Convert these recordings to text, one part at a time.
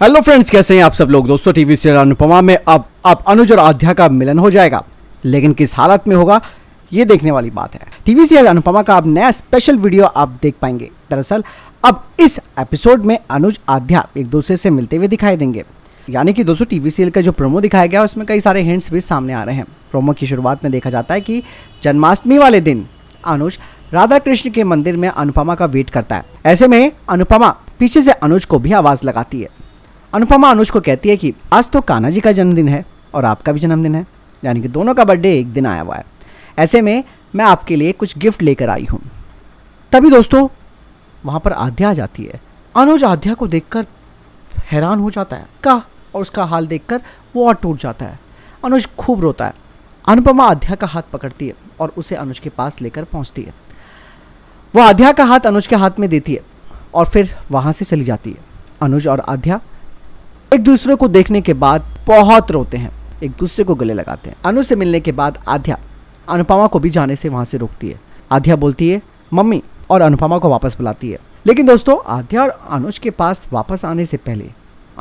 hello friends कैसे हैं आप सब लोग दोस्तों टीवी सीरियल अनुपमा में अब अब अनुज और आध्या का मिलन हो जाएगा लेकिन किस हालत में होगा ये देखने वाली बात है टीवी सीरियल अनुपमा का अब नया स्पेशल वीडियो आप देख पाएंगे दरअसल अब इस एपिसोड में अनुज आध्या एक दूसरे से मिलते हुए दिखाई देंगे यानी कि दोस्तों टीवी सीरियल का जो प्रोमो दिखाया गया है उसमें कई सारे हिंट्स भी सामने आ रहे हैं प्रोमो की शुरुआत में देखा जाता है कि जन्माष्टमी वाले दिन अनुज राधा कृष्ण के मंदिर में अनुपमा का वेट करता है ऐसे में अनुपमा पीछे से अनुज को भी आवाज़ लगाती है अनुपमा अनुज को कहती है कि आज तो कान्हा जी का जन्मदिन है और आपका भी जन्मदिन है यानी कि दोनों का बर्थडे एक दिन आया हुआ है ऐसे में मैं आपके लिए कुछ गिफ्ट लेकर आई हूँ तभी दोस्तों वहाँ पर आध्या आ जाती है अनुज आध्या को देख हैरान हो जाता है कहा और उसका हाल देख वो और टूट जाता है अनुज खूब रोता है अनुपमा आध्या का हाथ पकड़ती है और उसे अनुज के पास लेकर पहुँचती है वो आध्या का हाथ अनुज के हाथ में देती है और फिर वहाँ से चली जाती है अनुज और आध्या एक दूसरे को देखने के बाद बहुत रोते हैं एक दूसरे को गले लगाते हैं अनु से मिलने के बाद आध्या अनुपमा को भी जाने से वहां से रोकती है आध्या बोलती है मम्मी और अनुपमा को वापस बुलाती है लेकिन दोस्तों आध्या और अनुज के पास वापस आने से पहले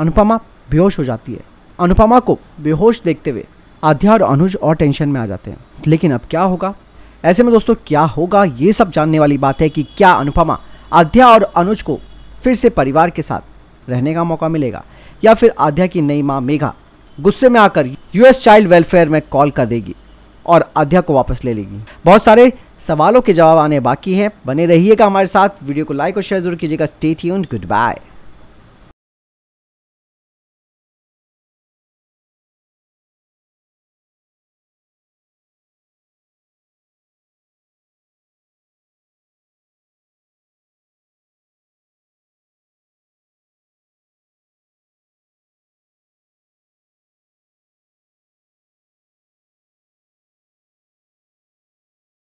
अनुपमा बेहोश हो जाती है अनुपमा को बेहोश देखते हुए आध्या और अनुज और टेंशन में आ जाते हैं लेकिन अब क्या होगा ऐसे में दोस्तों क्या होगा ये सब जानने वाली बात है कि क्या अनुपमा आध्या और अनुज को फिर से परिवार के साथ रहने का मौका मिलेगा या फिर आध्या की नई माँ मेघा गुस्से में आकर यूएस चाइल्ड वेलफेयर में कॉल कर देगी और आध्या को वापस ले लेगी बहुत सारे सवालों के जवाब आने बाकी हैं बने रहिएगा हमारे साथ वीडियो को लाइक और शेयर जरूर कीजिएगा स्टे ट्यून्ड गुड बाय